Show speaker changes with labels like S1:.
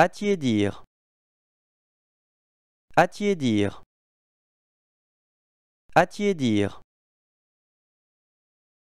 S1: Attiédir. Attiédir. dire